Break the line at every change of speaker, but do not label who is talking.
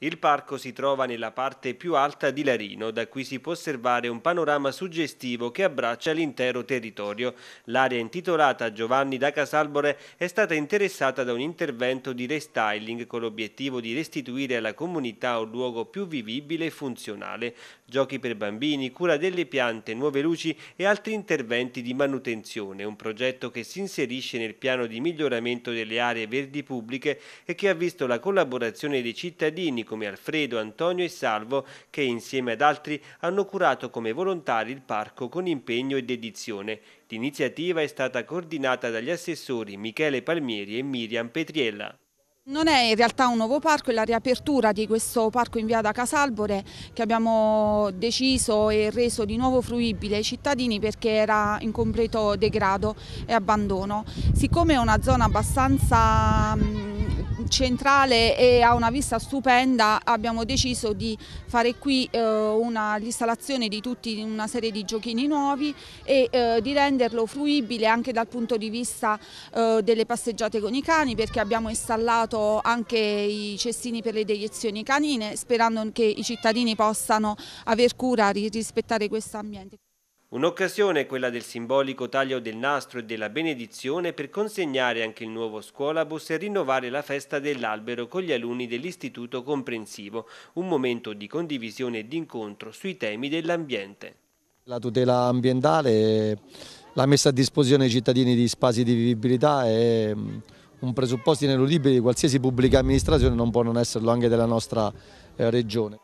Il parco si trova nella parte più alta di Larino, da cui si può osservare un panorama suggestivo che abbraccia l'intero territorio. L'area intitolata Giovanni da Casalbore è stata interessata da un intervento di restyling con l'obiettivo di restituire alla comunità un luogo più vivibile e funzionale. Giochi per bambini, cura delle piante, nuove luci e altri interventi di manutenzione, un progetto che si inserisce nel piano di miglioramento delle aree verdi pubbliche e che ha visto la collaborazione dei cittadini come Alfredo, Antonio e Salvo, che insieme ad altri hanno curato come volontari il parco con impegno e dedizione. L'iniziativa è stata coordinata dagli assessori Michele Palmieri e Miriam Petriella.
Non è in realtà un nuovo parco, è la riapertura di questo parco in via da Casalbore che abbiamo deciso e reso di nuovo fruibile ai cittadini perché era in completo degrado e abbandono. Siccome è una zona abbastanza centrale e ha una vista stupenda abbiamo deciso di fare qui eh, l'installazione di tutti una serie di giochini nuovi e eh, di renderlo fruibile anche dal punto di vista eh, delle passeggiate con i cani perché abbiamo installato anche i cestini per le deiezioni canine sperando che i cittadini possano aver cura di rispettare questo ambiente.
Un'occasione è quella del simbolico taglio del nastro e della benedizione per consegnare anche il nuovo scuolabus e rinnovare la festa dell'albero con gli alunni dell'istituto comprensivo, un momento di condivisione e di incontro sui temi dell'ambiente.
La tutela ambientale, la messa a disposizione ai cittadini di spazi di vivibilità è mm, un presupposto ineludibile di qualsiasi pubblica amministrazione, non può non esserlo anche della nostra eh, regione.